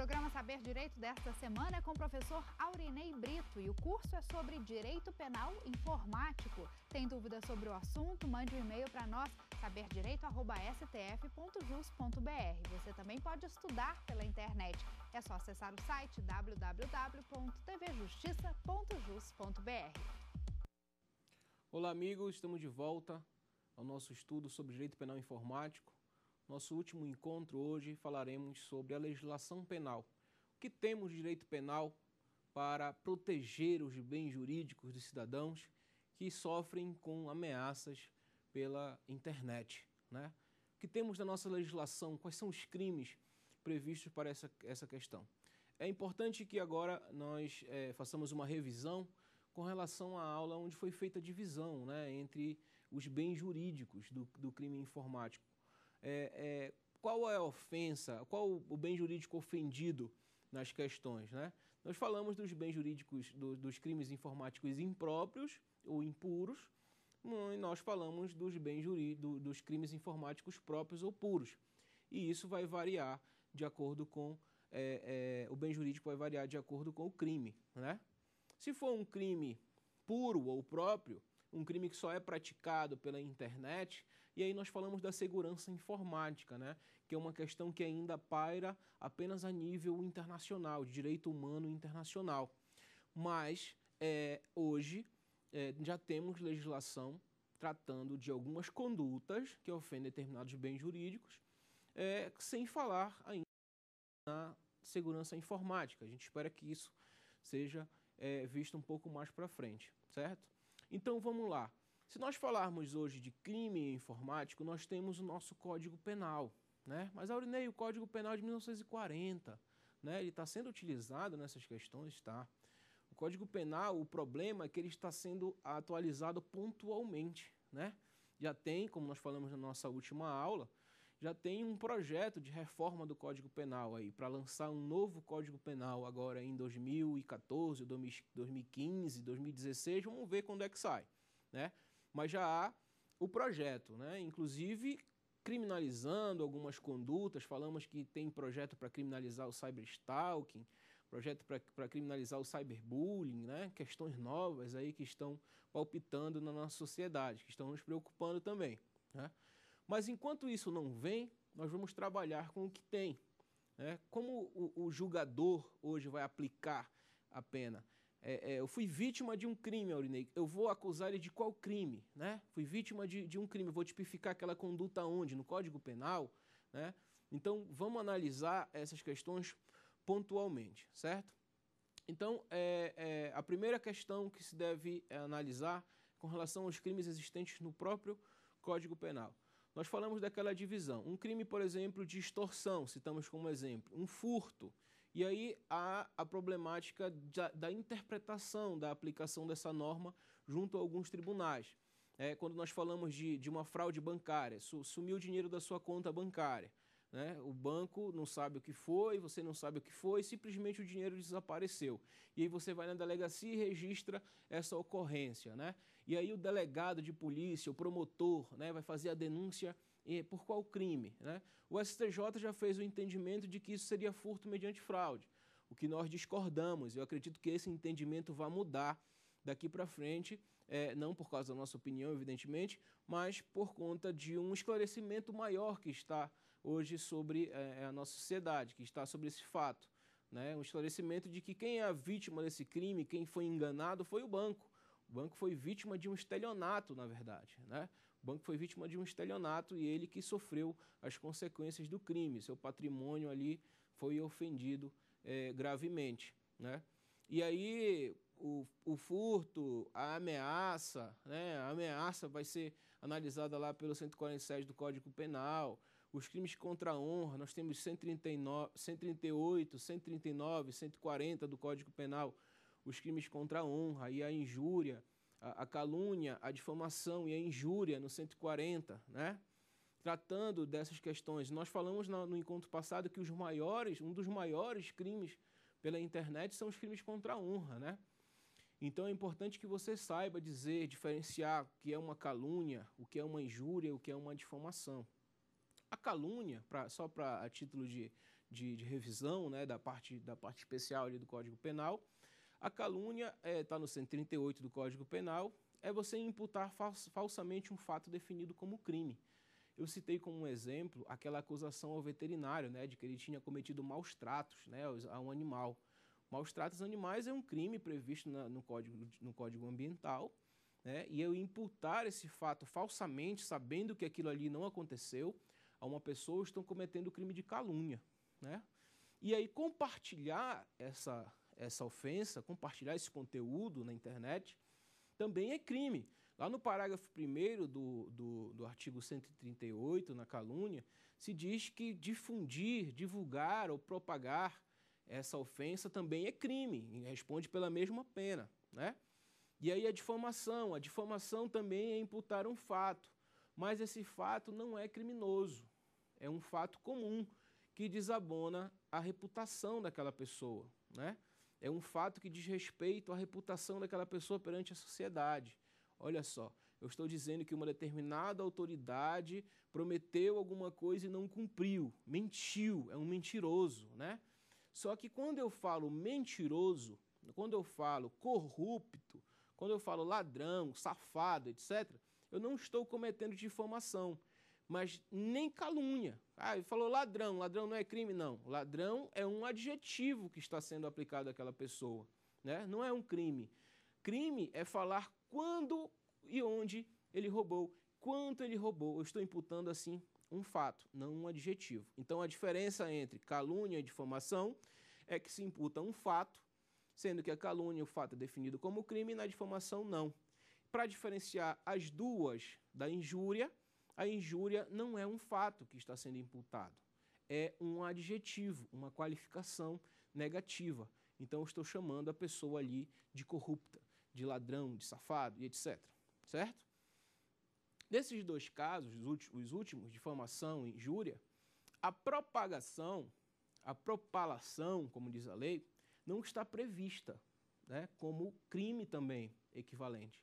programa Saber Direito desta semana é com o professor Aurinei Brito e o curso é sobre Direito Penal Informático. Tem dúvidas sobre o assunto? Mande um e-mail para nós, saberdireito.stf.jus.br. Você também pode estudar pela internet. É só acessar o site www.tvjustiça.jus.br. Olá, amigos, estamos de volta ao nosso estudo sobre Direito Penal Informático. Nosso último encontro hoje falaremos sobre a legislação penal. O que temos de direito penal para proteger os bens jurídicos dos cidadãos que sofrem com ameaças pela internet, né? O que temos da nossa legislação? Quais são os crimes previstos para essa, essa questão? É importante que agora nós é, façamos uma revisão com relação à aula onde foi feita a divisão né, entre os bens jurídicos do, do crime informático é, é, qual é a ofensa, qual o bem jurídico ofendido nas questões. Né? Nós falamos dos bens jurídicos, do, dos crimes informáticos impróprios ou impuros, e nós falamos dos bens jurídicos, do, dos crimes informáticos próprios ou puros. E isso vai variar de acordo com é, é, o bem jurídico vai variar de acordo com o crime. Né? Se for um crime puro ou próprio, um crime que só é praticado pela internet. E aí nós falamos da segurança informática, né? que é uma questão que ainda paira apenas a nível internacional, de direito humano internacional. Mas é, hoje é, já temos legislação tratando de algumas condutas que ofendem determinados bens jurídicos, é, sem falar ainda na segurança informática. A gente espera que isso seja é, visto um pouco mais para frente, certo? Então vamos lá. Se nós falarmos hoje de crime informático, nós temos o nosso Código Penal. Né? Mas, Aurinei, o Código Penal é de 1940, né? ele está sendo utilizado nessas questões? Está. O Código Penal, o problema é que ele está sendo atualizado pontualmente. Né? Já tem, como nós falamos na nossa última aula, já tem um projeto de reforma do Código Penal aí, para lançar um novo Código Penal agora em 2014, 2015, 2016, vamos ver quando é que sai, né? Mas já há o projeto, né? Inclusive criminalizando algumas condutas, falamos que tem projeto para criminalizar o cyberstalking, projeto para criminalizar o cyberbullying, né? Questões novas aí que estão palpitando na nossa sociedade, que estão nos preocupando também, né? Mas enquanto isso não vem, nós vamos trabalhar com o que tem. Né? Como o, o julgador hoje vai aplicar a pena? É, é, eu fui vítima de um crime, Aurinei. Eu vou acusar ele de qual crime? Né? Fui vítima de, de um crime. vou tipificar aquela conduta onde? No Código Penal? Né? Então, vamos analisar essas questões pontualmente, certo? Então, é, é a primeira questão que se deve é, analisar com relação aos crimes existentes no próprio Código Penal. Nós falamos daquela divisão. Um crime, por exemplo, de extorsão, citamos como exemplo, um furto. E aí há a problemática da, da interpretação, da aplicação dessa norma junto a alguns tribunais. É, quando nós falamos de, de uma fraude bancária, su, sumiu o dinheiro da sua conta bancária. Né? O banco não sabe o que foi, você não sabe o que foi, simplesmente o dinheiro desapareceu. E aí você vai na delegacia e registra essa ocorrência. Né? E aí o delegado de polícia, o promotor, né, vai fazer a denúncia e por qual crime. Né? O STJ já fez o entendimento de que isso seria furto mediante fraude, o que nós discordamos. Eu acredito que esse entendimento vai mudar daqui para frente, é não por causa da nossa opinião, evidentemente, mas por conta de um esclarecimento maior que está hoje sobre é, é, a nossa sociedade, que está sobre esse fato. Né? Um esclarecimento de que quem é a vítima desse crime, quem foi enganado, foi o banco. O banco foi vítima de um estelionato, na verdade. Né? O banco foi vítima de um estelionato e ele que sofreu as consequências do crime. Seu patrimônio ali foi ofendido é, gravemente. Né? E aí o, o, furto, a ameaça, né? a ameaça vai ser analisada lá pelo 147 do Código Penal. Os crimes contra a honra, nós temos 139, 138, 139, 140 do Código Penal os crimes contra a honra e a injúria, a, calúnia, a difamação e a injúria no 140, né? Tratando dessas questões, nós falamos no, encontro passado que os maiores, um dos maiores crimes pela internet são os crimes contra a honra, né? Então é importante que você saiba dizer, diferenciar o que é uma calúnia, o que é uma injúria, o que é uma difamação. A calúnia, pra, só para a título de, de, de, revisão né, da, parte, da parte especial do Código Penal, a calúnia está é, tá no 138 do Código Penal, é você imputar falsamente um fato definido como crime. Eu citei como um exemplo aquela acusação ao veterinário, né, de que ele tinha cometido maus tratos né, a um animal. Maus tratos animais é um crime previsto na, no, código, no Código Ambiental, né, e eu imputar esse fato falsamente, sabendo que aquilo ali não aconteceu, a uma pessoa, estão cometendo crime de calúnia. Né? E aí compartilhar essa, essa ofensa, compartilhar esse conteúdo na internet, também é crime. Lá no parágrafo 1 do, do, do artigo 138, na calúnia, se diz que difundir, divulgar ou propagar essa ofensa também é crime, e responde pela mesma pena. Né? E aí a difamação. A difamação também é imputar um fato, mas esse fato não é criminoso, é um fato comum que desabona a reputação daquela pessoa. Né? É um fato que diz respeito à reputação daquela pessoa perante a sociedade. Olha só, eu estou dizendo que uma determinada autoridade prometeu alguma coisa e não cumpriu, mentiu, é um mentiroso, né? Só que quando eu falo mentiroso, quando eu falo corrupto, quando eu falo ladrão, safado, etc., eu não estou cometendo difamação mas nem calúnia. Ah, ele falou ladrão, ladrão não é crime, não. Ladrão é um adjetivo que está sendo aplicado àquela pessoa, né? não é um crime. Crime é falar quando e onde ele roubou, quanto ele roubou. Eu estou imputando assim um fato, não um adjetivo. Então a diferença entre calúnia e difamação é que se imputa um fato, sendo que a calúnia, o fato é definido como crime, e na difamação não. Para diferenciar as duas da injúria, a injúria não é um fato que está sendo imputado, é um adjetivo, uma qualificação negativa. Então, estou chamando a pessoa ali de corrupta, de ladrão, de safado e etc. Certo? Nesses dois casos, os últimos, difamação e injúria, a propagação, a propalação, como diz a lei, não está prevista né, como crime também equivalente.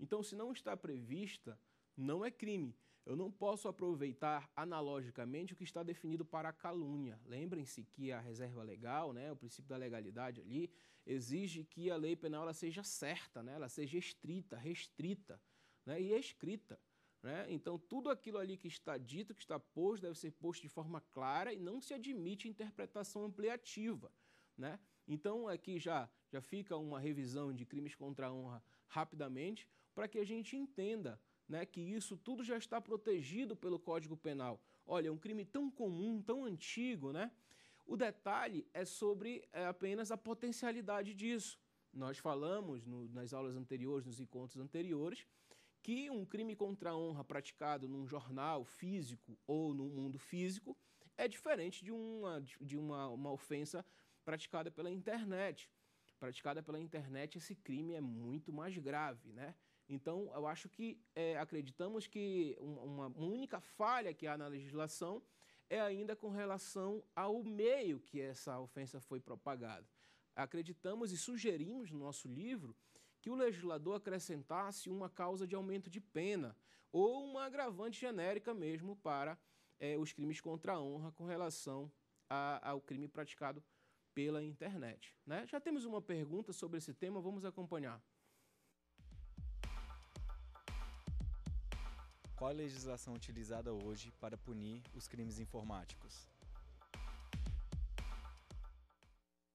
Então, se não está prevista, não é crime. Eu não posso aproveitar analogicamente o que está definido para a calúnia. Lembrem-se que a reserva legal, né, o princípio da legalidade ali, exige que a lei penal ela seja certa, né, ela seja estrita, restrita né, e escrita. Né? Então, tudo aquilo ali que está dito, que está posto, deve ser posto de forma clara e não se admite interpretação ampliativa. Né? Então, aqui já, já fica uma revisão de crimes contra a honra rapidamente para que a gente entenda né, que isso tudo já está protegido pelo Código Penal. Olha, é um crime tão comum, tão antigo, né? O detalhe é sobre é, apenas a potencialidade disso. Nós falamos no, nas aulas anteriores, nos encontros anteriores, que um crime contra a honra praticado num jornal físico ou no mundo físico é diferente de uma, de uma, uma ofensa praticada pela internet. Praticada pela internet, esse crime é muito mais grave, né? Então, eu acho que é, acreditamos que uma, uma única falha que há na legislação é ainda com relação ao meio que essa ofensa foi propagada. Acreditamos e sugerimos no nosso livro que o legislador acrescentasse uma causa de aumento de pena ou uma agravante genérica mesmo para é, os crimes contra a honra com relação a, ao crime praticado pela internet. Né? Já temos uma pergunta sobre esse tema, vamos acompanhar. Qual a legislação utilizada hoje para punir os crimes informáticos?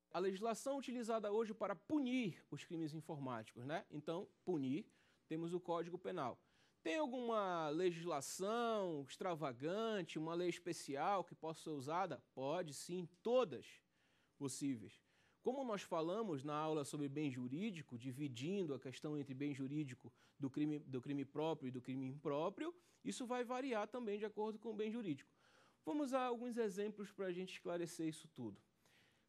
A legislação utilizada hoje para punir os crimes informáticos, né? Então, punir, temos o Código Penal. Tem alguma legislação extravagante, uma lei especial que possa ser usada? Pode sim, todas possíveis. Como nós falamos na aula sobre bem jurídico, dividindo a questão entre bem jurídico do crime, do crime próprio e do crime impróprio, isso vai variar também de acordo com o bem jurídico. Vamos a alguns exemplos para a gente esclarecer isso tudo.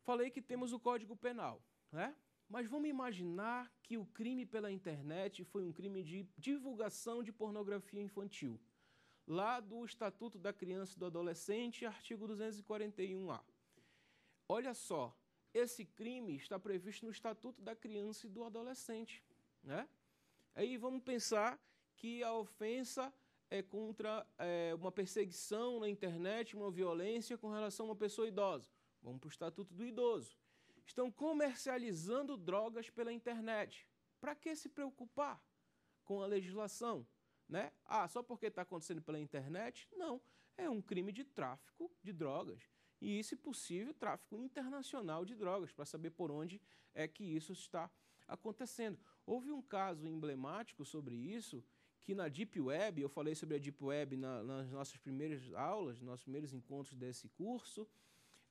Falei que temos o Código Penal, né? Mas vamos imaginar que o crime pela internet foi um crime de divulgação de pornografia infantil. Lá do Estatuto da Criança e do Adolescente, artigo 241A. Olha só, esse crime está previsto no Estatuto da Criança e do Adolescente. Né? Aí vamos pensar que a ofensa é contra é, uma perseguição na internet, uma violência com relação a uma pessoa idosa. Vamos para o Estatuto do Idoso. Estão comercializando drogas pela internet. Para que se preocupar com a legislação? Né? Ah, só porque está acontecendo pela internet? Não, é um crime de tráfico de drogas e, se possível, tráfico internacional de drogas, para saber por onde é que isso está acontecendo. Houve um caso emblemático sobre isso, que na Deep Web, eu falei sobre a Deep Web na, nas nossas primeiras aulas, nossos primeiros encontros desse curso,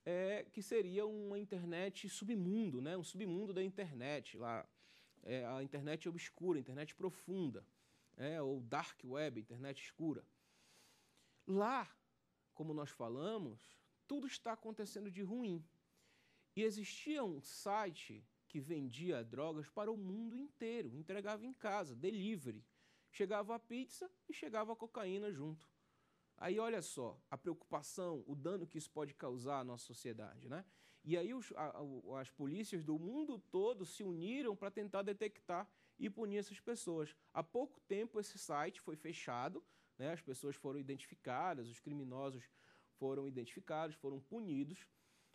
é, que seria uma internet submundo, né? um submundo da internet, lá, é, a internet obscura, a internet profunda, é, ou dark web, internet escura. Lá, como nós falamos, tudo está acontecendo de ruim. E existia um site que vendia drogas para o mundo inteiro, entregava em casa, delivery. Chegava a pizza e chegava a cocaína junto. Aí olha só a preocupação, o dano que isso pode causar à nossa sociedade, né? E aí os, a, as polícias do mundo todo se uniram para tentar detectar e punir essas pessoas. Há pouco tempo esse site foi fechado, né? As pessoas foram identificadas, os criminosos foram identificados, foram punidos,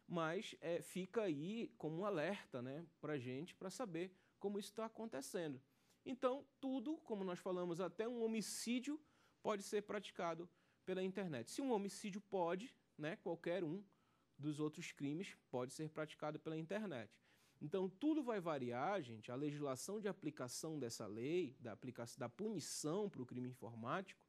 mas é, fica aí como um alerta né, para a gente, para saber como isso está acontecendo. Então, tudo, como nós falamos, até um homicídio pode ser praticado pela internet. Se um homicídio pode, né, qualquer um dos outros crimes pode ser praticado pela internet. Então, tudo vai variar, gente, a legislação de aplicação dessa lei, da, aplicação, da punição para o crime informático,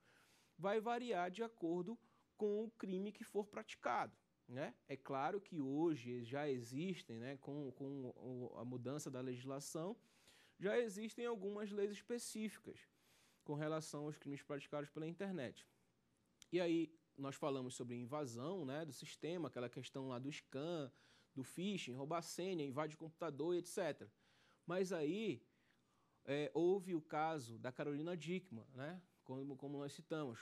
vai variar de acordo com com o crime que for praticado. Né? É claro que hoje já existem, né, com, com a mudança da legislação, já existem algumas leis específicas com relação aos crimes praticados pela internet. E aí nós falamos sobre invasão né, do sistema, aquela questão lá do scan, do phishing, roubar senha, invade computador, etc. Mas aí é, houve o caso da Carolina Dickman, né, como, como nós citamos,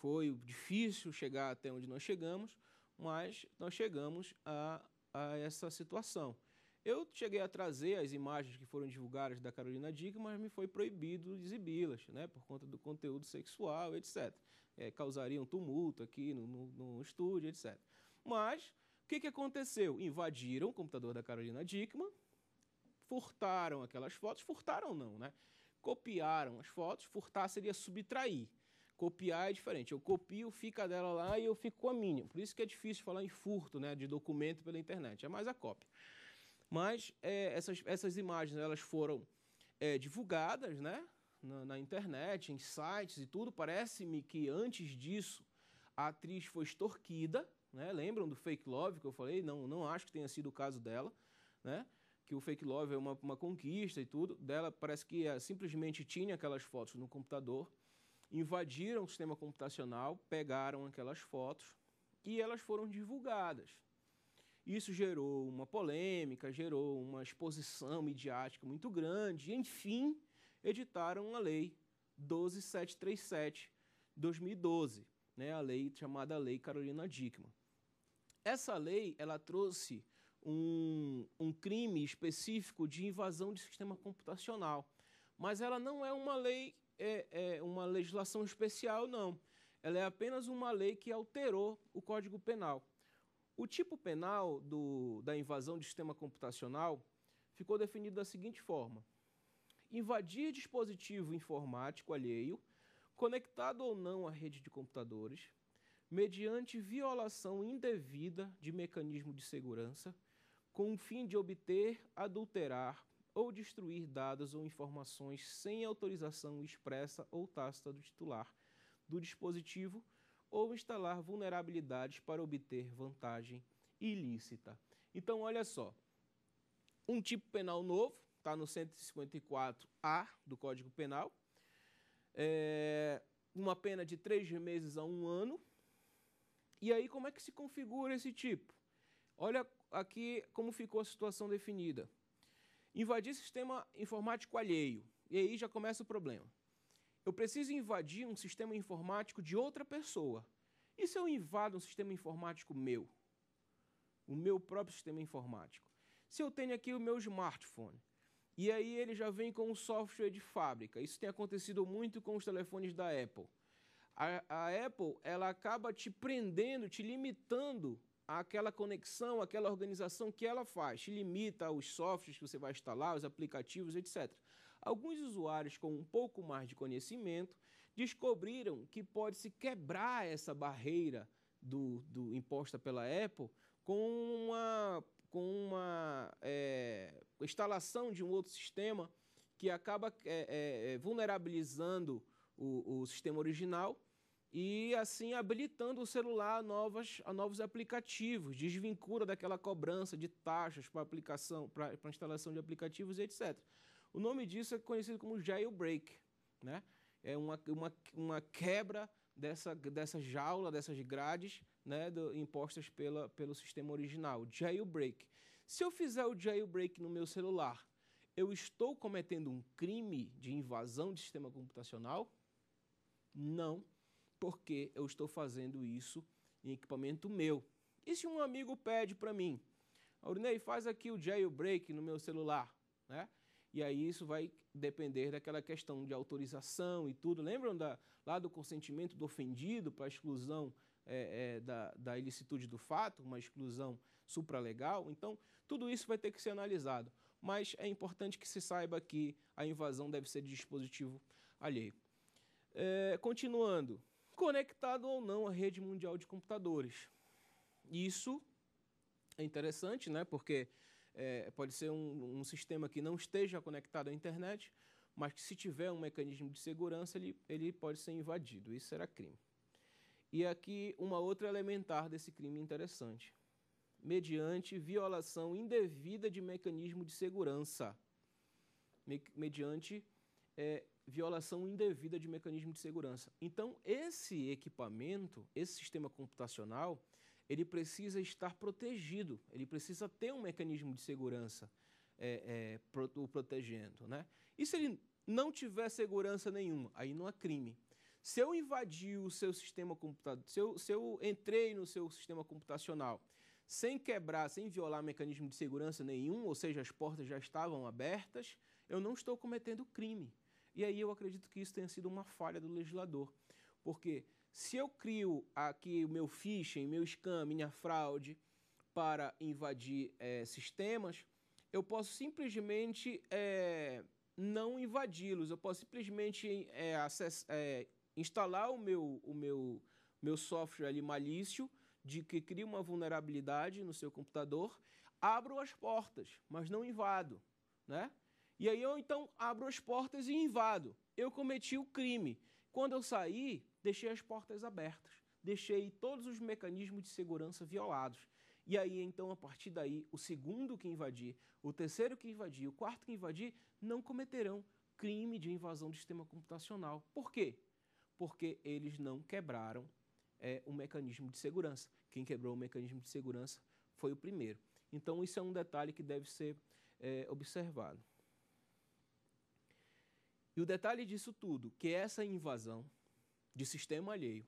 foi difícil chegar até onde nós chegamos, mas nós chegamos a, a essa situação. Eu cheguei a trazer as imagens que foram divulgadas da Carolina Dick, mas me foi proibido exibi-las, né, por conta do conteúdo sexual, etc. É, causariam tumulto aqui no, no, no, estúdio, etc. Mas, o que, que aconteceu? Invadiram o computador da Carolina Dickman, furtaram aquelas fotos, furtaram não, né? Copiaram as fotos, furtar seria subtrair. Copiar é diferente. Eu copio, fica dela lá e eu fico com a minha. Por isso que é difícil falar em furto né, de documento pela internet. É mais a cópia. Mas é, essas, essas imagens né, elas foram é, divulgadas né, na, na internet, em sites e tudo. Parece-me que antes disso a atriz foi extorquida. Né? Lembram do fake love que eu falei? Não, não acho que tenha sido o caso dela, né? Que o fake love é uma, uma conquista e tudo. Dela parece que é, simplesmente tinha aquelas fotos no computador invadiram o sistema computacional, pegaram aquelas fotos e elas foram divulgadas. Isso gerou uma polêmica, gerou uma exposição midiática muito grande, e, enfim, editaram a lei 12737 2012, né, a lei chamada Lei Carolina Dickmann. Essa lei, ela trouxe um, um crime específico de invasão de sistema computacional, mas ela não é uma lei é, é uma legislação especial, não. Ela é apenas uma lei que alterou o Código Penal. O tipo penal do, da invasão de sistema computacional ficou definido da seguinte forma: invadir dispositivo informático alheio, conectado ou não à rede de computadores, mediante violação indevida de mecanismo de segurança, com o fim de obter, adulterar, ou destruir dados ou informações sem autorização expressa ou tácita do titular do dispositivo ou instalar vulnerabilidades para obter vantagem ilícita. Então, olha só, um tipo penal novo, está no 154A do Código Penal, é uma pena de três meses a um ano. E aí, como é que se configura esse tipo? Olha aqui como ficou a situação definida. Invadir sistema informático alheio. E aí já começa o problema. Eu preciso invadir um sistema informático de outra pessoa. E se eu invado um sistema informático meu? O meu próprio sistema informático. Se eu tenho aqui o meu smartphone, e aí ele já vem com um software de fábrica. Isso tem acontecido muito com os telefones da Apple. A, a Apple ela acaba te prendendo, te limitando aquela conexão, aquela organização que ela faz, limita os softwares que você vai instalar, os aplicativos, etc. Alguns usuários com um pouco mais de conhecimento descobriram que pode-se quebrar essa barreira do, do, imposta pela Apple com uma, com uma é, instalação de um outro sistema que acaba é, é, é vulnerabilizando o, o sistema original e assim habilitando o celular a, novas, a novos aplicativos, desvincula daquela cobrança de taxas para aplicação, para instalação de aplicativos e etc. O nome disso é conhecido como jailbreak, né? É uma, uma, uma quebra dessa, dessa jaula, dessas grades né, do, impostas pela, pelo sistema original, jailbreak. Se eu fizer o jailbreak no meu celular, eu estou cometendo um crime de invasão de sistema computacional? Não porque eu estou fazendo isso em equipamento meu. E se um amigo pede para mim, Aurinei, faz aqui o jailbreak no meu celular, né? E aí isso vai depender daquela questão de autorização e tudo. Lembram da, lá do consentimento do ofendido para a exclusão é, é, da, da ilicitude do fato, uma exclusão supralegal? Então, tudo isso vai ter que ser analisado. Mas é importante que se saiba que a invasão deve ser de dispositivo alheio. É, continuando, conectado ou não à rede mundial de computadores. Isso é interessante, né? porque é, pode ser um, um, sistema que não esteja conectado à internet, mas que se tiver um mecanismo de segurança, ele, ele pode ser invadido. Isso será crime. E aqui uma outra elementar desse crime interessante. Mediante violação indevida de mecanismo de segurança. Me, mediante é, violação indevida de mecanismo de segurança. Então, esse equipamento, esse sistema computacional, ele precisa estar protegido, ele precisa ter um mecanismo de segurança é, é, o protegendo. Né? E se ele não tiver segurança nenhuma, aí não há crime. Se eu invadi o seu sistema computacional, se se eu entrei no seu sistema computacional sem quebrar, sem violar mecanismo de segurança nenhum, ou seja, as portas já estavam abertas, eu não estou cometendo crime. E aí eu acredito que isso tenha sido uma falha do legislador. Porque se eu crio aqui o meu phishing, meu scam, minha fraude para invadir é, sistemas, eu posso simplesmente é, não invadi-los, eu posso simplesmente é, acess, instalar o meu, o meu, meu software ali malício, de que cria uma vulnerabilidade no seu computador, abro as portas, mas não invado. Né? E aí eu então abro as portas e invado. Eu cometi o crime. Quando eu saí, deixei as portas abertas, deixei todos os mecanismos de segurança violados. E aí, então, a partir daí, o segundo que invadir, o terceiro que invadir, o quarto que invadir, não cometerão crime de invasão do sistema computacional. Por quê? Porque eles não quebraram é, o mecanismo de segurança. Quem quebrou o mecanismo de segurança foi o primeiro. Então, isso é um detalhe que deve ser é, observado. E o detalhe disso tudo, que essa invasão de sistema alheio,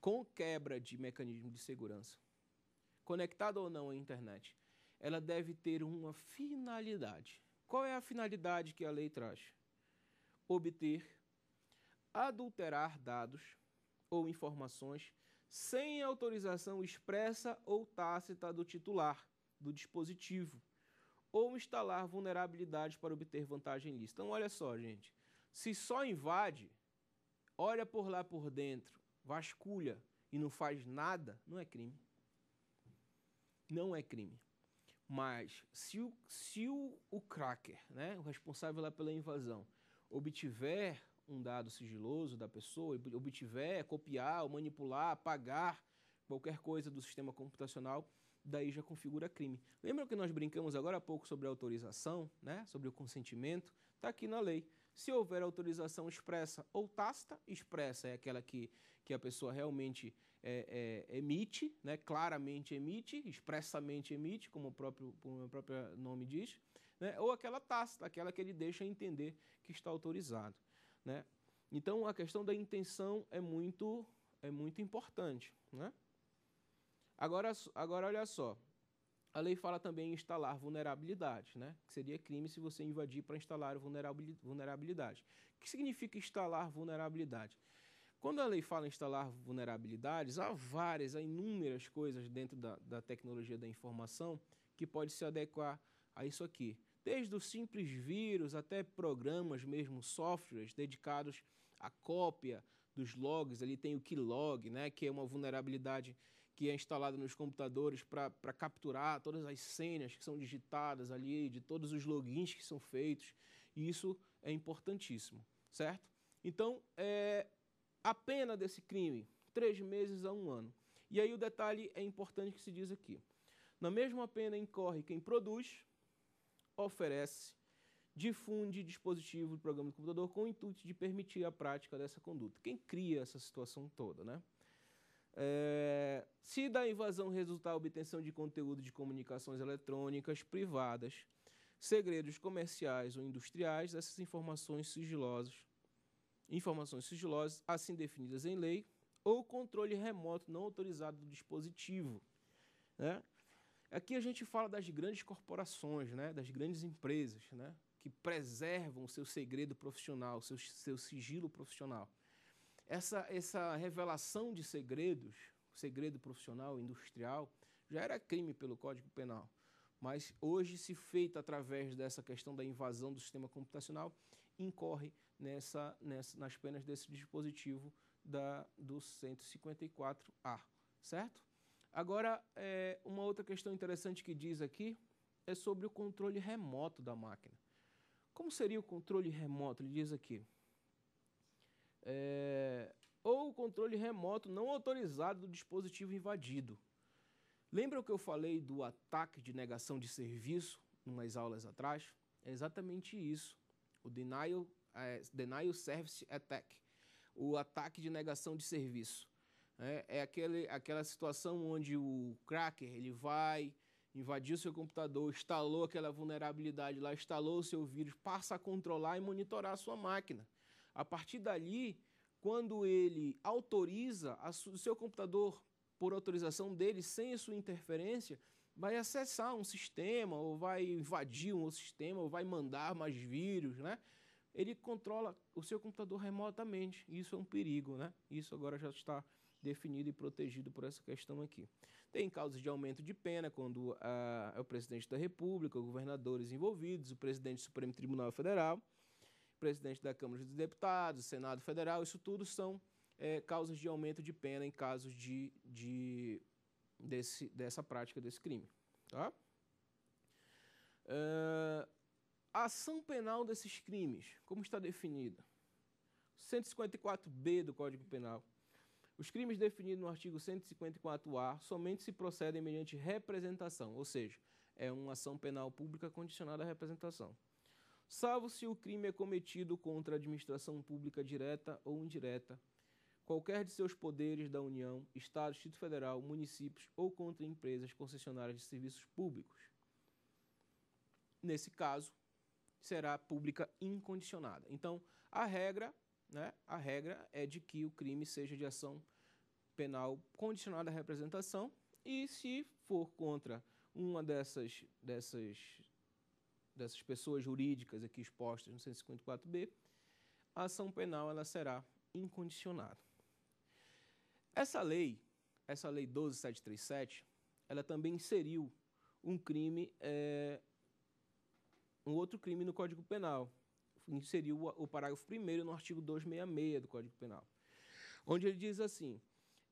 com quebra de mecanismo de segurança, conectada ou não à internet, ela deve ter uma finalidade. Qual é a finalidade que a lei traz? Obter, adulterar dados ou informações sem autorização expressa ou tácita do titular do dispositivo ou instalar vulnerabilidades para obter vantagem lícita. Então, olha só, gente. Se só invade, olha por lá por dentro, vasculha e não faz nada, não é crime. Não é crime. Mas se o, se o, o cracker, né, o responsável lá pela invasão, obtiver um dado sigiloso da pessoa, obtiver, copiar, manipular, apagar qualquer coisa do sistema computacional, daí já configura crime. Lembra que nós brincamos agora há pouco sobre autorização, né? sobre o consentimento? Está aqui na lei. Se houver autorização expressa ou tácita, expressa é aquela que, que a pessoa realmente é, é, emite, né? claramente emite, expressamente emite, como o próprio, como o próprio nome diz, né? ou aquela tácita, aquela que ele deixa entender que está autorizado. Né? Então, a questão da intenção é muito, é muito importante. Né? Agora, agora olha só. A lei fala também em instalar vulnerabilidade, né? que seria crime se você invadir para instalar vulnerabilidade. O que significa instalar vulnerabilidade? Quando a lei fala em instalar vulnerabilidades, há várias, há inúmeras coisas dentro da, da tecnologia da informação que pode se adequar a isso aqui. Desde o simples vírus até programas mesmo, softwares dedicados à cópia dos logs, ali tem o keylog, né, que é uma vulnerabilidade que é instalado nos computadores para capturar todas as senhas que são digitadas ali, de todos os logins que são feitos, e isso é importantíssimo, certo? Então, é, a pena desse crime, três meses a um ano. E aí o detalhe é importante que se diz aqui. Na mesma pena incorre quem produz, oferece, difunde dispositivo do programa do computador com o intuito de permitir a prática dessa conduta. Quem cria essa situação toda, né? É, se da invasão resultar a obtenção de conteúdo de comunicações eletrônicas privadas, segredos comerciais ou industriais, essas informações sigilosas, informações sigilosas assim definidas em lei, ou controle remoto não autorizado do dispositivo. Né? Aqui a gente fala das grandes corporações, né? das grandes empresas, né? que preservam o seu segredo profissional, seu, seu sigilo profissional essa, essa revelação de segredos, segredo profissional, industrial, já era crime pelo Código Penal. Mas hoje, se feita através dessa questão da invasão do sistema computacional, incorre nessa, nessa, nas penas desse dispositivo da, do 154A, certo? Agora, é, uma outra questão interessante que diz aqui é sobre o controle remoto da máquina. Como seria o controle remoto? Ele diz aqui é, ou o controle remoto não autorizado do dispositivo invadido. Lembra o que eu falei do ataque de negação de serviço, umas aulas atrás? É exatamente isso. O denial, é, denial Service Attack, o ataque de negação de serviço. É, é aquele, aquela situação onde o cracker ele vai invadiu seu computador, instalou aquela vulnerabilidade lá, instalou o seu vírus, passa a controlar e monitorar a sua máquina. A partir dali, quando ele autoriza o seu computador por autorização dele, sem a sua interferência, vai acessar um sistema, ou vai invadir um outro sistema, ou vai mandar mais vírus, né? Ele controla o seu computador remotamente. Isso é um perigo, né? Isso agora já está definido e protegido por essa questão aqui. Tem causas de aumento de pena quando ah, é o presidente da República, governadores envolvidos, o presidente do Supremo Tribunal Federal, presidente da Câmara dos Deputados, Senado Federal, isso tudo são é, causas de aumento de pena em casos de, de desse, dessa prática desse crime. Tá? Uh, a ação penal desses crimes, como está definida? 154B do Código Penal. Os crimes definidos no artigo 154A somente se procedem mediante representação, ou seja, é uma ação penal pública condicionada à representação salvo se o crime é cometido contra a administração pública direta ou indireta, qualquer de seus poderes da União, Estado, Distrito Federal, municípios ou contra empresas concessionárias de serviços públicos. Nesse caso, será pública incondicionada. Então, a regra, né, a regra é de que o crime seja de ação penal condicionada à representação e se for contra uma dessas, dessas dessas pessoas jurídicas aqui expostas no 154B, a ação penal ela será incondicionada. Essa lei, essa lei 12737, ela também inseriu um crime, é, um outro crime no Código Penal. Inseriu o parágrafo 1 no artigo 266 do Código Penal, onde ele diz assim: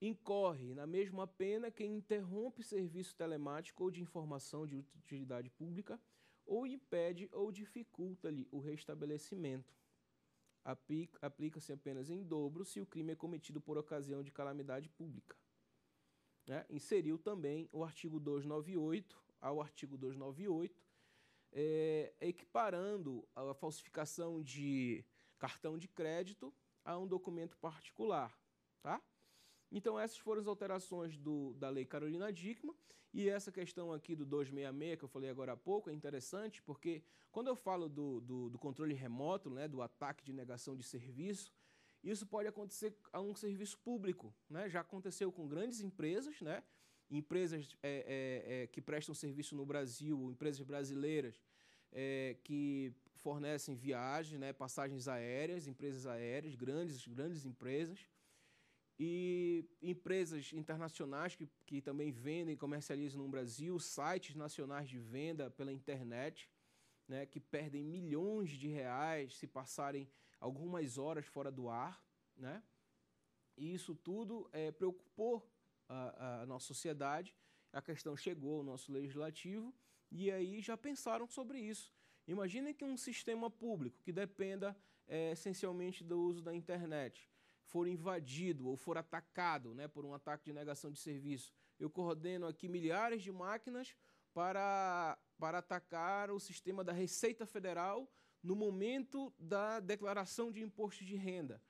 incorre na mesma pena quem interrompe serviço telemático ou de informação de utilidade pública ou impede ou dificulta-lhe o restabelecimento. Aplica-se apenas em dobro se o crime é cometido por ocasião de calamidade pública. Né? Inseriu também o artigo 298 ao artigo 298, é, eh, equiparando a falsificação de cartão de crédito a um documento particular. Tá? Então, essas foram as alterações do, da Lei Carolina Dickmann. E essa questão aqui do 266, que eu falei agora há pouco, é interessante porque quando eu falo do, do, do controle remoto, né, do ataque de negação de serviço, isso pode acontecer a um serviço público. Né? Já aconteceu com grandes empresas, né? empresas é, é, é, que prestam serviço no Brasil, empresas brasileiras é, que fornecem viagens, né? passagens aéreas, empresas aéreas, grandes, grandes empresas e empresas internacionais que, que também vendem e comercializam no Brasil, sites nacionais de venda pela internet, né, que perdem milhões de reais se passarem algumas horas fora do ar. Né? E isso tudo é, preocupou a, a nossa sociedade. A questão chegou ao nosso legislativo e aí já pensaram sobre isso. Imaginem que um sistema público que dependa é, essencialmente do uso da internet for invadido ou for atacado né, por um ataque de negação de serviço, eu coordeno aqui milhares de máquinas para, para atacar o sistema da Receita Federal no momento da declaração de imposto de renda.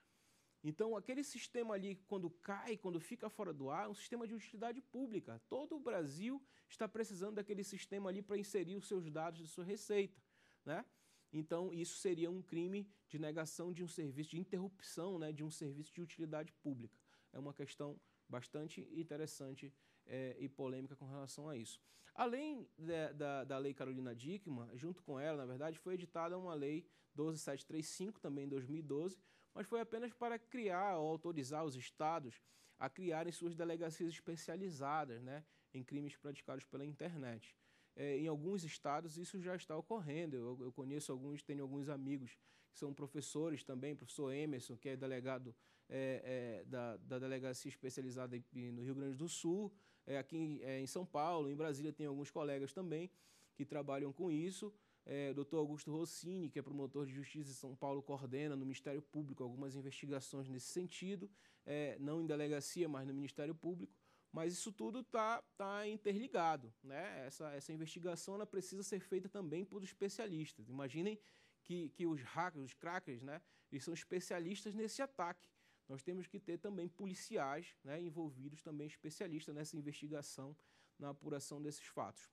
Então, aquele sistema ali, quando cai, quando fica fora do ar, é um sistema de utilidade pública. Todo o Brasil está precisando daquele sistema ali para inserir os seus dados de sua receita. Né? Então, isso seria um crime de negação de um serviço, de interrupção né, de um serviço de utilidade pública. É uma questão bastante interessante é, e polêmica com relação a isso. Além de, da, da lei Carolina Dickmann, junto com ela, na verdade, foi editada uma lei 12735, também em 2012, mas foi apenas para criar ou autorizar os estados a criarem suas delegacias especializadas né, em crimes praticados pela internet é, em alguns estados isso já está ocorrendo. Eu, eu, conheço alguns, tenho alguns amigos que são professores também, professor Emerson, que é delegado é, é, da, da, delegacia especializada no Rio Grande do Sul, é, aqui é, em São Paulo, em Brasília tem alguns colegas também que trabalham com isso. É, Dr. Augusto Rossini, que é promotor de justiça em São Paulo, coordena no Ministério Público algumas investigações nesse sentido, é, não em delegacia, mas no Ministério Público. Mas isso tudo está tá interligado. Né? Essa, essa investigação ela precisa ser feita também por especialistas. Imaginem que, que os hackers, os crackers, né, eles são especialistas nesse ataque. Nós temos que ter também policiais né, envolvidos, também especialistas nessa investigação, na apuração desses fatos.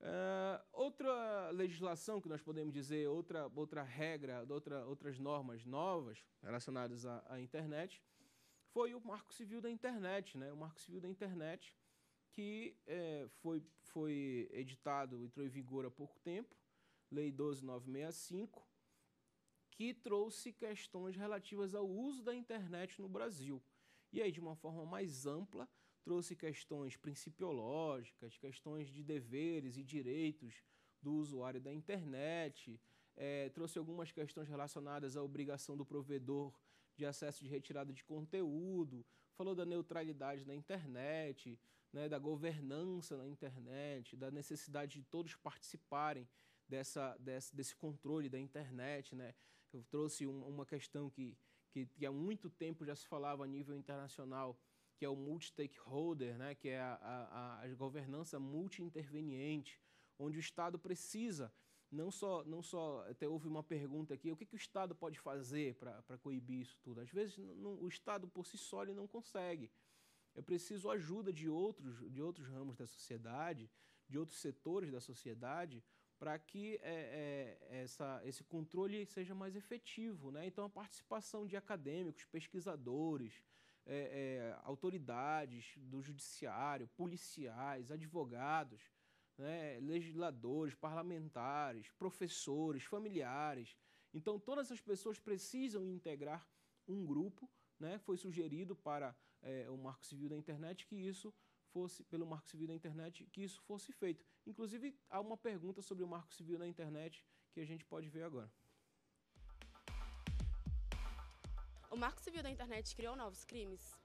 Uh, outra legislação que nós podemos dizer, outra, outra regra, outra, outras normas novas relacionadas à, à internet, foi o Marco Civil da Internet, né? O Marco Civil da Internet que é, foi, foi editado, entrou em vigor há pouco tempo, Lei 12965, que trouxe questões relativas ao uso da internet no Brasil. E aí, de uma forma mais ampla, trouxe questões principiológicas, questões de deveres e direitos do usuário da internet, é, trouxe algumas questões relacionadas à obrigação do provedor de acesso de retirada de conteúdo, falou da neutralidade na internet, né, da governança na internet, da necessidade de todos participarem dessa, desse, desse controle da internet. Né? Eu trouxe um, uma questão que, que, que, há muito tempo já se falava a nível internacional, que é o multi-stakeholder, né? que é a, a, a governança multi-interveniente, onde o Estado precisa não só, não só até houve uma pergunta aqui, o que, que o Estado pode fazer para coibir isso tudo? Às vezes não, o Estado por si só ele não consegue. Eu preciso ajuda de outros, de outros ramos da sociedade, de outros setores da sociedade, para que é, é, essa, esse controle seja mais efetivo. Né? Então, a participação de acadêmicos, pesquisadores, é, é autoridades do judiciário, policiais, advogados, né, legisladores, parlamentares, professores, familiares. Então, todas essas pessoas precisam integrar um grupo. Né? Foi sugerido para é, o Marco Civil da Internet que isso fosse, pelo Marco Civil da Internet, que isso fosse feito. Inclusive, há uma pergunta sobre o Marco Civil da Internet que a gente pode ver agora. O Marco Civil da Internet criou novos crimes?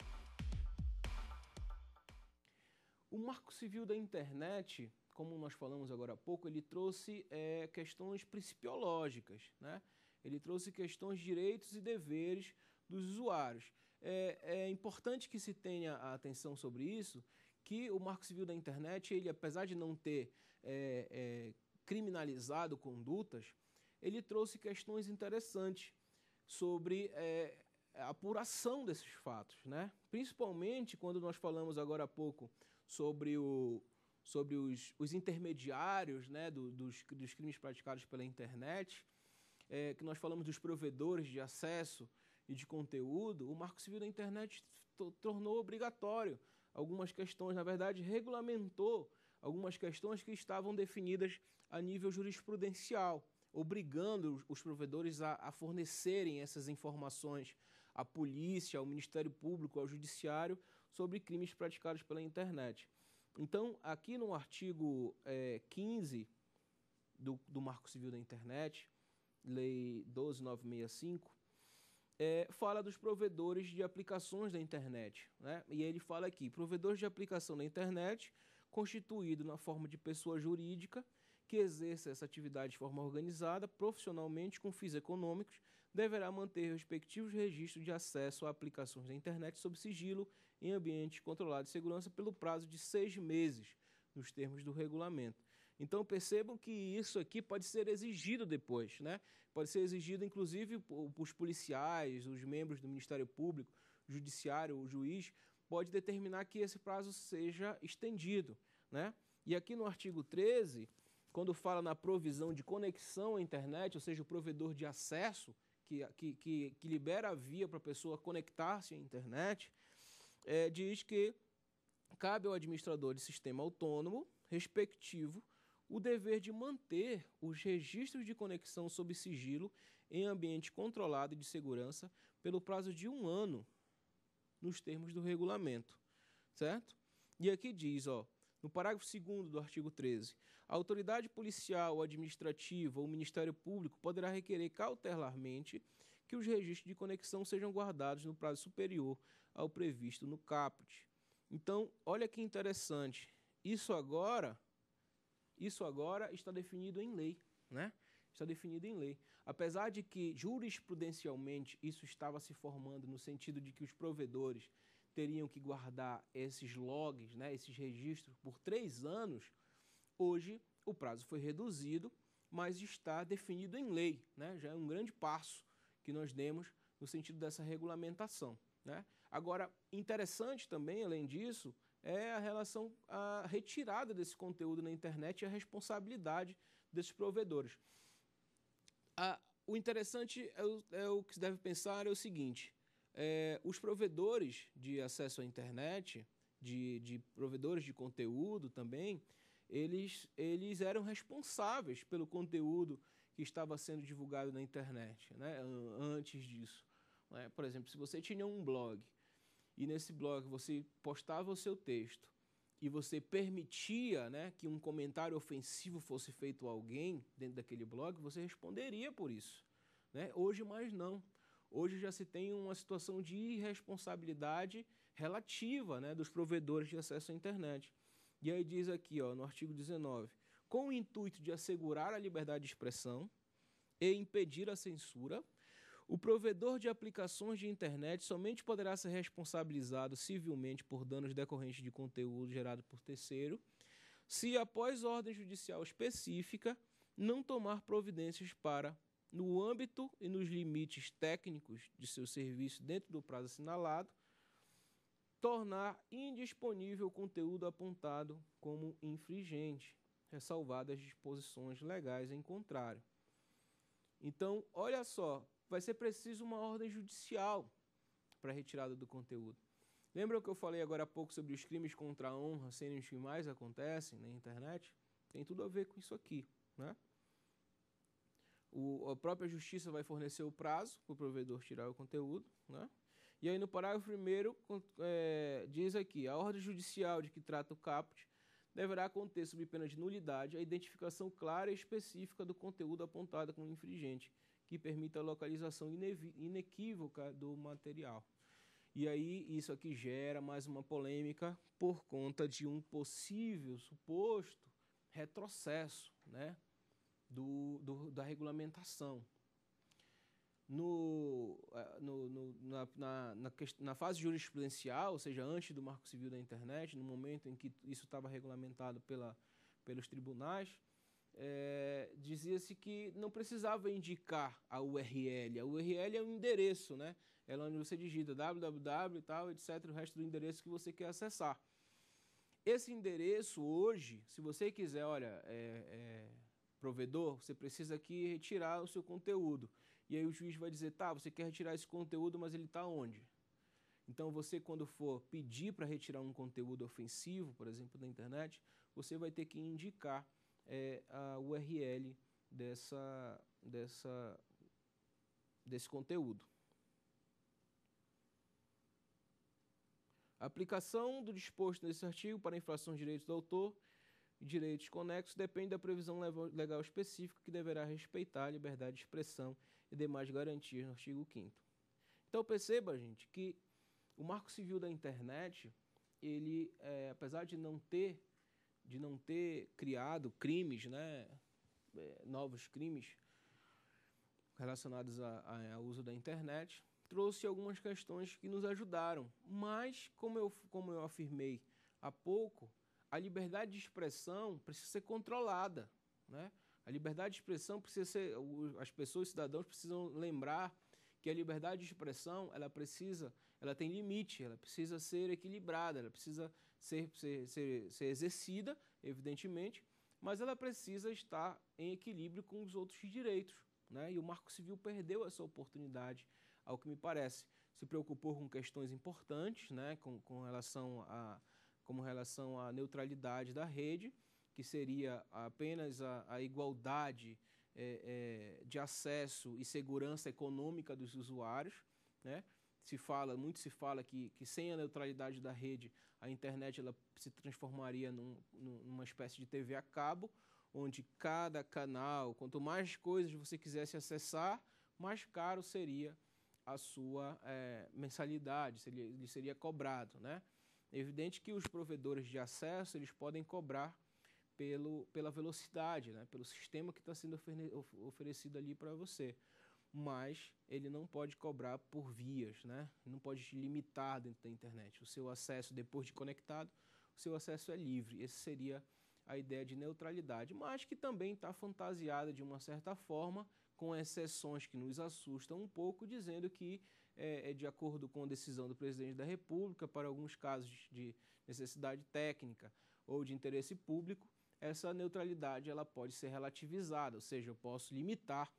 O Marco Civil da Internet como nós falamos agora há pouco, ele trouxe é, questões principiológicas, né? ele trouxe questões de direitos e deveres dos usuários. É, é importante que se tenha atenção sobre isso, que o Marco Civil da Internet, ele, apesar de não ter é, é criminalizado condutas, ele trouxe questões interessantes sobre é, a apuração desses fatos, né? principalmente quando nós falamos agora há pouco sobre o, sobre os, os intermediários né, do, dos, dos crimes praticados pela internet, é, que nós falamos dos provedores de acesso e de conteúdo, o Marco Civil da Internet tornou obrigatório algumas questões, na verdade, regulamentou algumas questões que estavam definidas a nível jurisprudencial, obrigando os, os provedores a, a fornecerem essas informações à polícia, ao Ministério Público, ao Judiciário sobre crimes praticados pela internet. Então, aqui no artigo é, 15 do, do Marco Civil da Internet, Lei 12965, é, fala dos provedores de aplicações da internet. Né? E ele fala aqui: provedores de aplicação da internet, constituído na forma de pessoa jurídica que exerça essa atividade de forma organizada, profissionalmente, com fins econômicos, deverá manter respectivos registros de acesso a aplicações da internet sob sigilo em ambiente controlado de segurança pelo prazo de seis meses, nos termos do regulamento. Então percebam que isso aqui pode ser exigido depois, né? Pode ser exigido, inclusive, os policiais, os membros do Ministério Público, judiciário, o juiz, pode determinar que esse prazo seja estendido, né? E aqui no artigo 13, quando fala na provisão de conexão à internet, ou seja, o provedor de acesso, que, que, que, que libera a via para a pessoa conectar-se à internet, é, diz que cabe ao administrador de sistema autônomo respectivo o dever de manter os registros de conexão sob sigilo em ambiente controlado e de segurança pelo prazo de um ano, nos termos do regulamento, certo? E aqui diz, ó, no parágrafo 2 do artigo 13, a autoridade policial, administrativa ou Ministério Público poderá requerer cautelarmente que os registros de conexão sejam guardados no prazo superior ao previsto no caput. Então, olha que interessante. Isso agora, isso agora está definido em lei, né? Está definido em lei. Apesar de que jurisprudencialmente isso estava se formando no sentido de que os provedores teriam que guardar esses logs, né, esses registros por três anos, Hoje, o prazo foi reduzido, mas está definido em lei. Né? Já é um grande passo que nós demos no sentido dessa regulamentação. Né? Agora, interessante também, além disso, é a relação à retirada desse conteúdo na internet e a responsabilidade desses provedores. Ah, o interessante é o, é o, que se deve pensar é o seguinte: é, os provedores de acesso à internet, de, de provedores de conteúdo também, eles, eles eram responsáveis pelo conteúdo que estava sendo divulgado na internet, né? antes disso. Né? Por exemplo, se você tinha um blog e nesse blog você postava o seu texto e você permitia né, que um comentário ofensivo fosse feito a alguém dentro daquele blog, você responderia por isso. Né? Hoje, mais não. Hoje já se tem uma situação de irresponsabilidade relativa né, dos provedores de acesso à internet. E aí diz aqui, ó, no artigo 19, com o intuito de assegurar a liberdade de expressão e impedir a censura, o provedor de aplicações de internet somente poderá ser responsabilizado civilmente por danos decorrentes de conteúdo gerado por terceiro, se após ordem judicial específica não tomar providências para, no âmbito e nos limites técnicos de seu serviço dentro do prazo assinalado, tornar indisponível o conteúdo apontado como infringente, ressalvadas disposições legais em contrário. Então, olha só, vai ser preciso uma ordem judicial para a retirada do conteúdo. Lembra o que eu falei agora há pouco sobre os crimes contra a honra serem os que mais acontecem na internet? Tem tudo a ver com isso aqui, né? O, a própria justiça vai fornecer o prazo para o provedor tirar o conteúdo, né? E aí no parágrafo 1 é, diz aqui, a ordem judicial de que trata o caput deverá conter, sob pena de nulidade, a identificação clara e específica do conteúdo apontado como infringente, que permita a localização inequívoca do material. E aí isso aqui gera mais uma polêmica por conta de um possível, suposto retrocesso né, do, do da regulamentação no, é, no, no na, na, na, na, fase jurisprudencial, ou seja, antes do Marco Civil da Internet, no momento em que isso estava regulamentado pela, pelos tribunais, é, dizia-se que não precisava indicar a URL. A URL é um endereço, né? é onde você digita www e tal, etc., o resto do endereço que você quer acessar. Esse endereço hoje, se você quiser, olha, é, é, provedor, você precisa aqui retirar o seu conteúdo. E aí o juiz vai dizer: tá, você quer retirar esse conteúdo, mas ele está onde? Então, você, quando for pedir para retirar um conteúdo ofensivo, por exemplo, da internet, você vai ter que indicar é, a URL dessa, dessa, desse conteúdo. A aplicação do disposto nesse artigo para infração de direitos do autor e direitos conexos depende da previsão legal específica que deverá respeitar a liberdade de expressão e demais garantias no artigo 5 Então perceba, gente, que o Marco Civil da Internet, ele, é, apesar de não ter de não ter criado crimes, né, é, novos crimes relacionados ao uso da internet, trouxe algumas questões que nos ajudaram. Mas, como eu, como eu afirmei há pouco, a liberdade de expressão precisa ser controlada, né? A liberdade de expressão precisa ser, as pessoas, os cidadãos precisam lembrar que a liberdade de expressão, ela precisa, ela tem limite, ela precisa ser equilibrada, ela precisa ser, ser, ser, ser exercida, evidentemente, mas ela precisa estar em equilíbrio com os outros direitos. Né? E o Marco Civil perdeu essa oportunidade, ao que me parece. Se preocupou com questões importantes, né? com, com relação a, como relação à neutralidade da rede, que seria apenas a, a igualdade é, é, de acesso e segurança econômica dos usuários, né? Se fala, muito se fala que, que sem a neutralidade da rede, a internet ela se transformaria num, numa espécie de TV a cabo, onde cada canal, quanto mais coisas você quisesse acessar, mais caro seria a sua é, mensalidade, seria, seria cobrado, né? É evidente que os provedores de acesso eles podem cobrar pelo, pela velocidade, né? pelo sistema que está sendo oferecido ali para você. Mas ele não pode cobrar por vias, né? não pode te limitar dentro da internet. O seu acesso, depois de conectado, o seu acesso é livre. Essa seria a ideia de neutralidade, mas que também está fantasiada de uma certa forma, com exceções que nos assustam um pouco, dizendo que é, é de acordo com a decisão do presidente da República, para alguns casos de necessidade técnica ou de interesse público, essa neutralidade ela pode ser relativizada, ou seja, eu posso limitar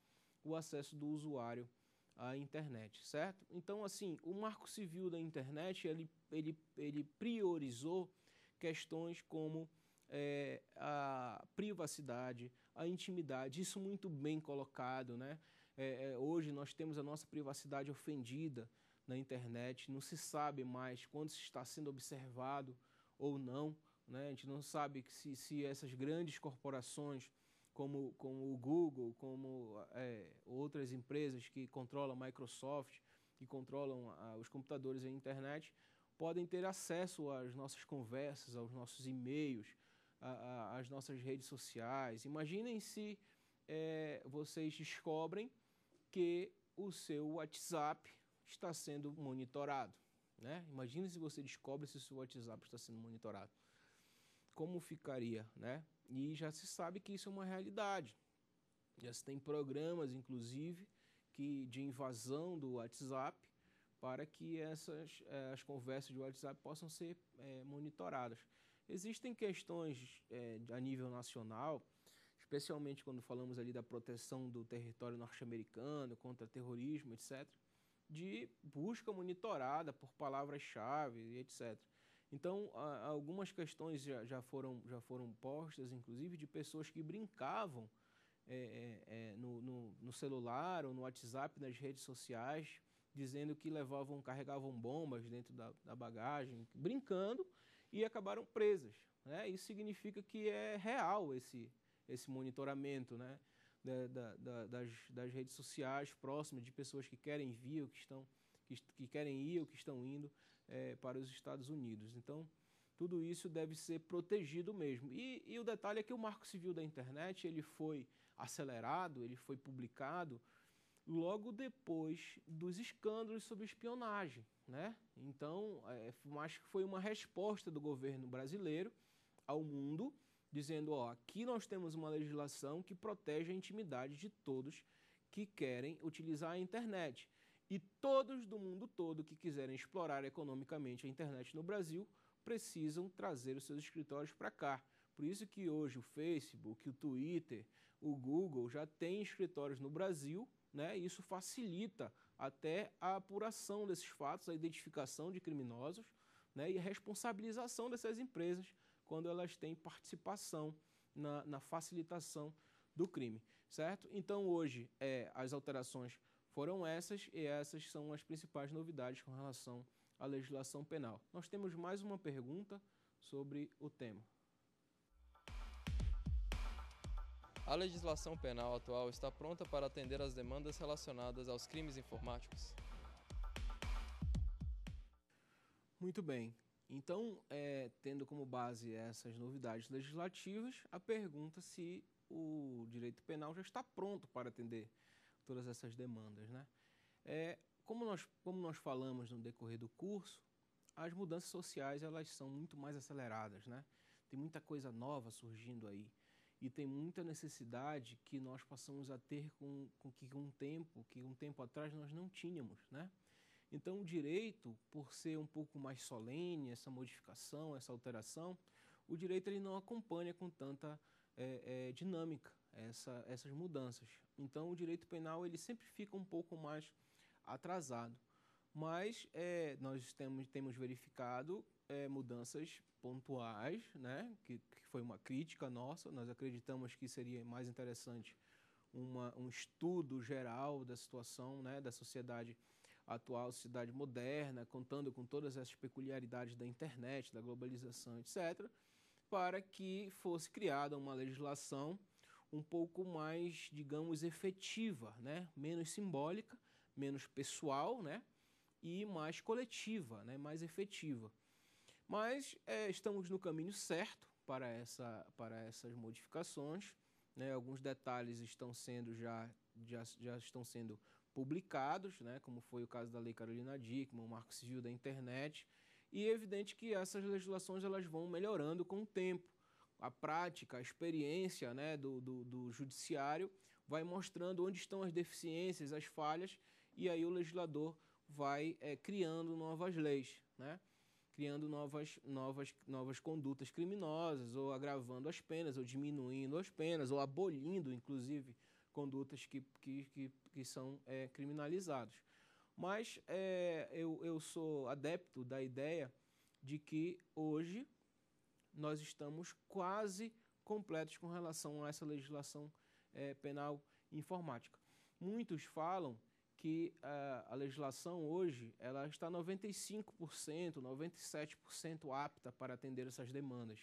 o acesso do usuário à internet, certo? Então, assim, o Marco Civil da internet ele, ele, ele priorizou questões como é, a privacidade, a intimidade, isso muito bem colocado, né? É, é hoje nós temos a nossa privacidade ofendida na internet, não se sabe mais quando se está sendo observado ou não. Né? A gente não sabe se, se essas grandes corporações, como, como o Google, como é, outras empresas que controlam a Microsoft, que controlam a, os computadores e a internet, podem ter acesso às nossas conversas, aos nossos e-mails, às nossas redes sociais. Imaginem se é, vocês descobrem que o seu WhatsApp está sendo monitorado. Né? Imagine se você descobre se o seu WhatsApp está sendo monitorado como ficaria, né? E já se sabe que isso é uma realidade. Já se tem programas, inclusive, que de invasão do WhatsApp para que essas eh, as conversas de WhatsApp possam ser eh, monitoradas. Existem questões eh, a nível nacional, especialmente quando falamos ali da proteção do território norte-americano contra terrorismo, etc., de busca monitorada por palavras-chave, etc. Então, algumas questões já, já, foram, já foram postas, inclusive, de pessoas que brincavam é, é, é, no, no, no, celular ou no WhatsApp, nas redes sociais, dizendo que levavam, carregavam bombas dentro da, da bagagem, brincando, e acabaram presas. Né? Isso significa que é real esse, esse monitoramento né? da, da, das, das redes sociais próximas de pessoas que querem vir ou que estão que, querem ir ou que estão indo é, para os Estados Unidos. Então, tudo isso deve ser protegido mesmo. E, e, o detalhe é que o Marco Civil da Internet ele foi acelerado, ele foi publicado logo depois dos escândalos sobre espionagem. Né? Então, é, acho que foi uma resposta do governo brasileiro ao mundo, dizendo, ó, aqui nós temos uma legislação que protege a intimidade de todos que querem utilizar a internet. E todos do mundo todo que quiserem explorar economicamente a internet no Brasil precisam trazer os seus escritórios para cá. Por isso que hoje o Facebook, o Twitter, o Google já têm escritórios no Brasil, né? isso facilita até a apuração desses fatos, a identificação de criminosos, né? E a responsabilização dessas empresas quando elas têm participação na, na facilitação do crime, certo? Então hoje é, as alterações foram essas e essas são as principais novidades com relação à legislação penal. Nós temos mais uma pergunta sobre o tema. A legislação penal atual está pronta para atender às demandas relacionadas aos crimes informáticos? Muito bem. Então, é, tendo como base essas novidades legislativas, a pergunta se o direito penal já está pronto para atender todas essas demandas. Né? É, como, nós, como nós falamos no decorrer do curso, as mudanças sociais elas são muito mais aceleradas. Né? Tem muita coisa nova surgindo aí e tem muita necessidade que nós passamos a ter com, com que um tempo que um tempo atrás nós não tínhamos, né? Então o direito, por ser um pouco mais solene essa modificação, essa alteração, o direito ele não acompanha com tanta é, é, dinâmica, essa, essas mudanças. Então, o direito penal ele sempre fica um pouco mais atrasado. Mas é, nós temos, temos verificado é, mudanças pontuais, né? que, que foi uma crítica nossa. Nós acreditamos que seria mais interessante uma, um estudo geral da situação né? da sociedade atual, sociedade moderna, contando com todas essas peculiaridades da internet, da globalização, etc., para que fosse criada uma legislação um pouco mais, digamos, efetiva, né? menos simbólica, menos pessoal né? e mais coletiva, né? mais efetiva. Mas é, estamos no caminho certo para, essa, para essas modificações. Né? Alguns detalhes estão sendo já, já, já estão sendo publicados, né? como foi o caso da Lei Carolina Dickman, o Marco Civil da Internet. E é evidente que essas legislações elas vão melhorando com o tempo a prática, a experiência né, do, do, do, judiciário vai mostrando onde estão as deficiências, as falhas, e aí o legislador vai é, criando novas leis, né? criando novas, novas, novas condutas criminosas, ou agravando as penas, ou diminuindo as penas, ou abolindo, inclusive, condutas que, que, que, que são é, criminalizados. Mas é, eu, eu sou adepto da ideia de que hoje nós estamos quase completos com relação a essa legislação é, penal informática. Muitos falam que a, é, a legislação hoje ela está 95%, 97% apta para atender essas demandas.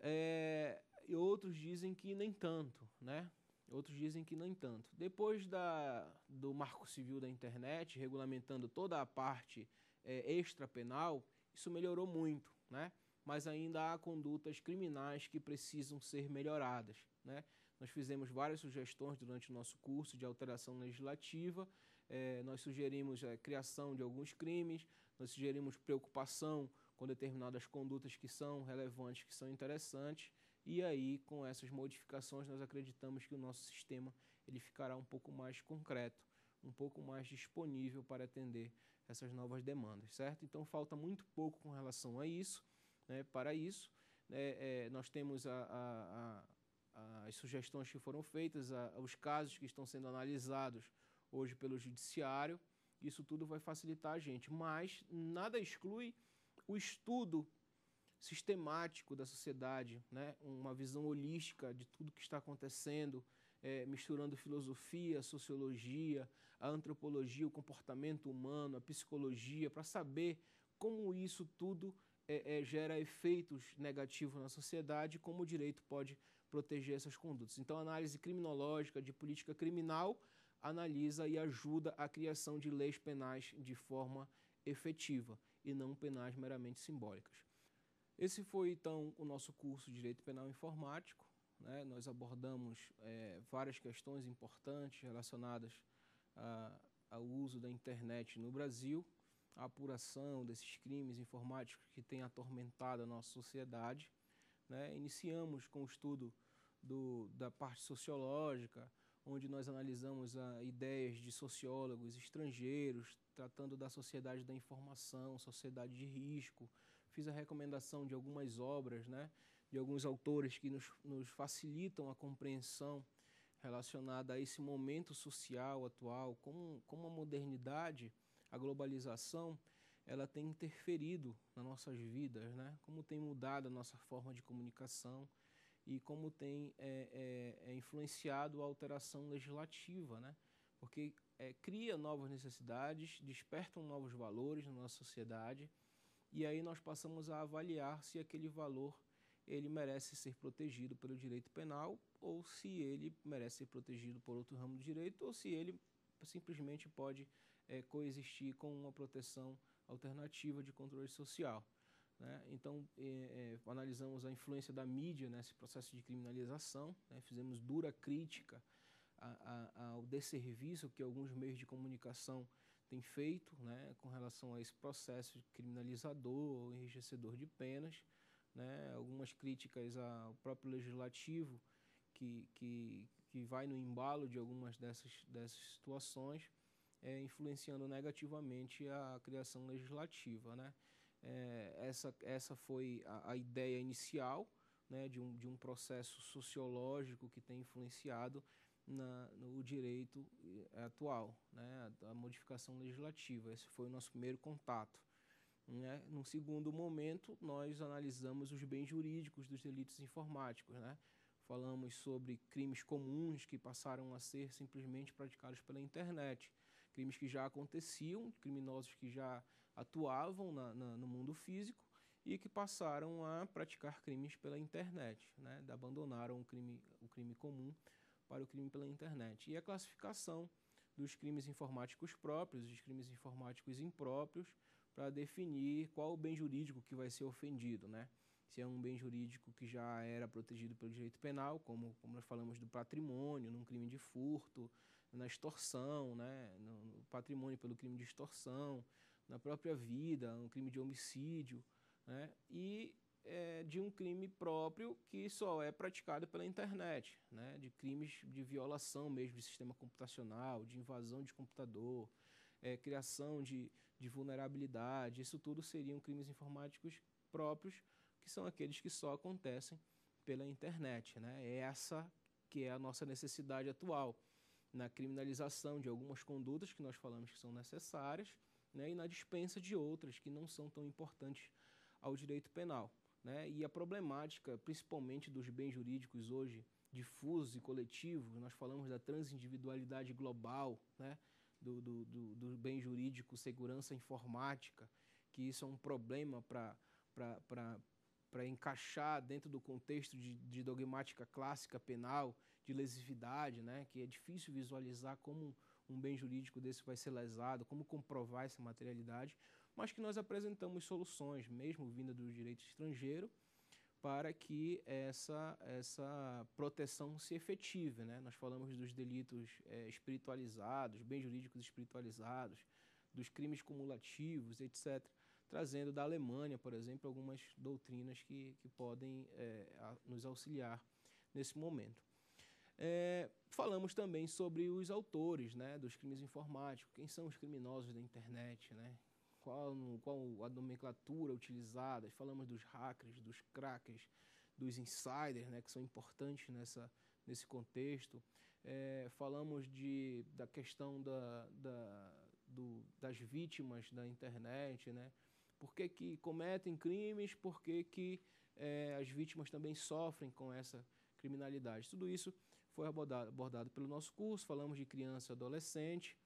É, e outros dizem que nem tanto, né? Outros dizem que nem tanto. Depois da, do Marco Civil da Internet, regulamentando toda a parte é, extrapenal, isso melhorou muito, né? mas ainda há condutas criminais que precisam ser melhoradas. Né? Nós fizemos várias sugestões durante o nosso curso de alteração legislativa, é, nós sugerimos a é, criação de alguns crimes, nós sugerimos preocupação com determinadas condutas que são relevantes, que são interessantes, e aí com essas modificações nós acreditamos que o nosso sistema ele ficará um pouco mais concreto, um pouco mais disponível para atender essas novas demandas, certo? Então falta muito pouco com relação a isso né, para isso. É, é, nós temos a, a, a, as sugestões que foram feitas, os casos que estão sendo analisados hoje pelo Judiciário. Isso tudo vai facilitar a gente, mas nada exclui o estudo sistemático da sociedade, né? uma visão holística de tudo que está acontecendo, é, misturando filosofia, sociologia, a antropologia, o comportamento humano, a psicologia, para saber como isso tudo é, é, gera efeitos negativos na sociedade, como o direito pode proteger essas condutas. Então, a análise criminológica de política criminal analisa e ajuda a criação de leis penais de forma efetiva e não penais meramente simbólicas. Esse foi então o nosso curso de Direito Penal Informático. Né? Nós abordamos é, várias questões importantes relacionadas ao uso da internet no Brasil a apuração desses crimes informáticos que têm atormentado a nossa sociedade. Né? Iniciamos com o estudo do, da parte sociológica, onde nós analisamos a, ah, ideias de sociólogos estrangeiros tratando da sociedade da informação, sociedade de risco. Fiz a recomendação de algumas obras, né, de alguns autores que nos, nos facilitam a compreensão relacionada a esse momento social atual, como, como a modernidade a globalização ela tem interferido nas nossas vidas, né? Como tem mudado a nossa forma de comunicação e como tem é, é, é, influenciado a alteração legislativa, né? Porque é, cria novas necessidades, despertam novos valores na nossa sociedade e aí nós passamos a avaliar se aquele valor ele merece ser protegido pelo direito penal ou se ele merece ser protegido por outro ramo do direito ou se ele simplesmente pode é, coexistir com uma proteção alternativa de controle social. Né? Então, é, é, analisamos a influência da mídia nesse processo de criminalização, né? fizemos dura crítica a, a, ao desserviço que alguns meios de comunicação têm feito né? com relação a esse processo criminalizador ou enriquecedor de penas, né? algumas críticas ao próprio legislativo que, que, que vai no embalo de algumas dessas, dessas situações é, influenciando negativamente a criação legislativa. Né? É, essa, essa foi a, a ideia inicial né, de, um, de um processo sociológico que tem influenciado na, no direito eh, atual, né, a, modificação legislativa. Esse foi o nosso primeiro contato. Né? Num segundo momento, nós analisamos os bens jurídicos dos delitos informáticos. Né? Falamos sobre crimes comuns que passaram a ser simplesmente praticados pela internet crimes que já aconteciam, criminosos que já atuavam na, na, no mundo físico e que passaram a praticar crimes pela internet, né? abandonaram o crime, o crime comum para o crime pela internet. E a classificação dos crimes informáticos próprios, dos crimes informáticos impróprios, para definir qual o bem jurídico que vai ser ofendido, né? se é um bem jurídico que já era protegido pelo direito penal, como, como nós falamos do patrimônio, num crime de furto, na extorsão, né? no, no patrimônio pelo crime de extorsão, na própria vida, um crime de homicídio, né? e é, de um crime próprio que só é praticado pela internet, né? de crimes de violação mesmo de sistema computacional, de invasão de computador, é, criação de, de vulnerabilidade, isso tudo seriam crimes informáticos próprios que são aqueles que só acontecem pela internet. Né? É essa que é a nossa necessidade atual, na criminalização de algumas condutas que nós falamos que são necessárias né? e na dispensa de outras que não são tão importantes ao direito penal. Né? E a problemática, principalmente dos bens jurídicos hoje, difusos e coletivos, nós falamos da transindividualidade global, né? do, do, do, do bem jurídico, segurança informática, que isso é um problema para para encaixar dentro do contexto de, de, dogmática clássica penal, de lesividade, né, que é difícil visualizar como um bem jurídico desse vai ser lesado, como comprovar essa materialidade, mas que nós apresentamos soluções, mesmo vinda do direito estrangeiro, para que essa, essa proteção se efetive. Né? Nós falamos dos delitos é, espiritualizados, bens jurídicos espiritualizados, dos crimes cumulativos, etc trazendo da Alemanha, por exemplo, algumas doutrinas que, que podem é, a, nos auxiliar nesse momento. É, falamos também sobre os autores né, dos crimes informáticos, quem são os criminosos da internet, né? qual, qual a nomenclatura utilizada, falamos dos hackers, dos crackers, dos insiders, né, que são importantes nessa, nesse contexto. É, falamos de, da questão da, da, do, das vítimas da internet, né, por que, que cometem crimes, por que, que é, as vítimas também sofrem com essa criminalidade. Tudo isso foi abordado, abordado pelo nosso curso, falamos de criança e adolescente,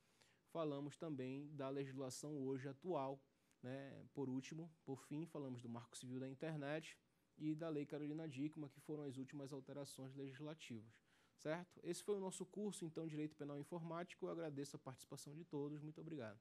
falamos também da legislação hoje atual. Né? Por último, por fim, falamos do Marco Civil da Internet e da Lei Carolina Dickmann, que foram as últimas alterações legislativas. Certo? Esse foi o nosso curso, então, Direito Penal Informático. Eu agradeço a participação de todos. Muito obrigado.